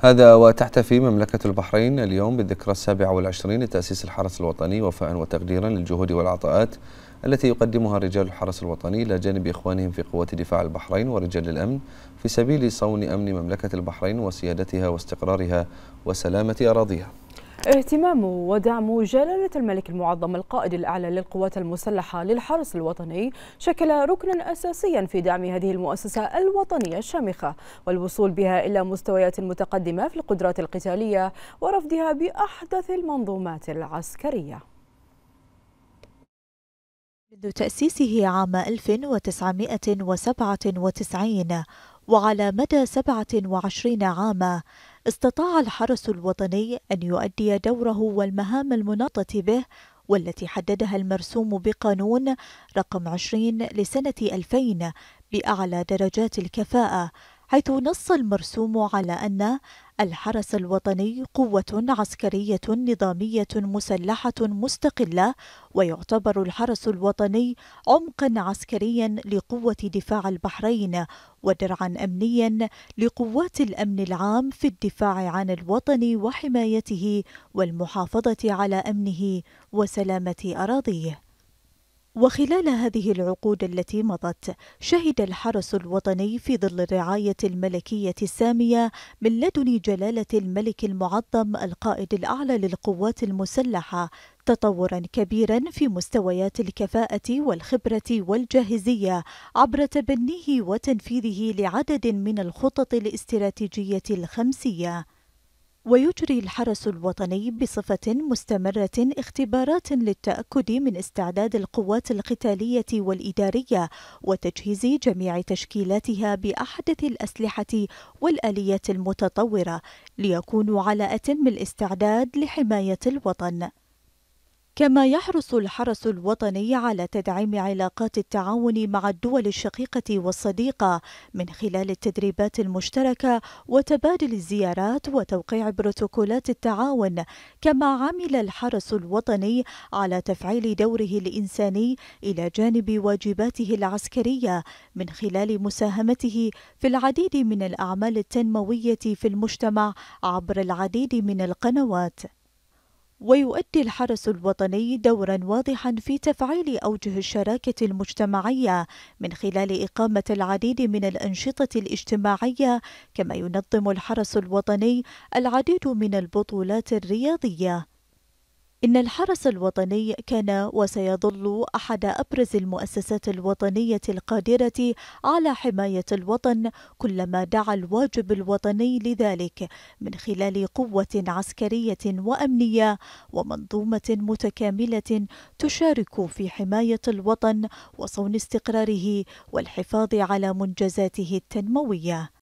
هذا وتحتفي مملكة البحرين اليوم بالذكرى السابعة والعشرين لتأسيس الحرس الوطني وفاء وتقديرا للجهود والعطاءات التي يقدمها رجال الحرس الوطني إلى جانب إخوانهم في قوات دفاع البحرين ورجال الأمن في سبيل صون أمن مملكة البحرين وسيادتها واستقرارها وسلامة أراضيها اهتمام ودعم جلالة الملك المعظم القائد الأعلى للقوات المسلحة للحرس الوطني شكل ركنا أساسيا في دعم هذه المؤسسة الوطنية الشامخة والوصول بها إلى مستويات متقدمة في القدرات القتالية ورفضها بأحدث المنظومات العسكرية منذ تأسيسه عام 1997 وعلى مدى 27 عاما استطاع الحرس الوطني أن يؤدي دوره والمهام المناطة به والتي حددها المرسوم بقانون رقم 20 لسنة 2000 بأعلى درجات الكفاءة حيث نص المرسوم على أن الحرس الوطني قوة عسكرية نظامية مسلحة مستقلة ويعتبر الحرس الوطني عمقا عسكريا لقوة دفاع البحرين ودرعا أمنيا لقوات الأمن العام في الدفاع عن الوطن وحمايته والمحافظة على أمنه وسلامة أراضيه وخلال هذه العقود التي مضت شهد الحرس الوطني في ظل الرعاية الملكية السامية من لدن جلالة الملك المعظم القائد الأعلى للقوات المسلحة تطورا كبيرا في مستويات الكفاءة والخبرة والجاهزية عبر تبنيه وتنفيذه لعدد من الخطط الاستراتيجية الخمسية ويجري الحرس الوطني بصفة مستمرة اختبارات للتأكد من استعداد القوات القتالية والإدارية وتجهيز جميع تشكيلاتها بأحدث الأسلحة والآليات المتطورة ليكونوا على أتم الاستعداد لحماية الوطن. كما يحرص الحرس الوطني على تدعيم علاقات التعاون مع الدول الشقيقة والصديقة من خلال التدريبات المشتركة وتبادل الزيارات وتوقيع بروتوكولات التعاون كما عمل الحرس الوطني على تفعيل دوره الإنساني إلى جانب واجباته العسكرية من خلال مساهمته في العديد من الأعمال التنموية في المجتمع عبر العديد من القنوات ويؤدي الحرس الوطني دورا واضحا في تفعيل اوجه الشراكه المجتمعيه من خلال اقامه العديد من الانشطه الاجتماعيه كما ينظم الحرس الوطني العديد من البطولات الرياضيه إن الحرس الوطني كان وسيظل أحد أبرز المؤسسات الوطنية القادرة على حماية الوطن كلما دعا الواجب الوطني لذلك من خلال قوة عسكرية وأمنية ومنظومة متكاملة تشارك في حماية الوطن وصون استقراره والحفاظ على منجزاته التنموية.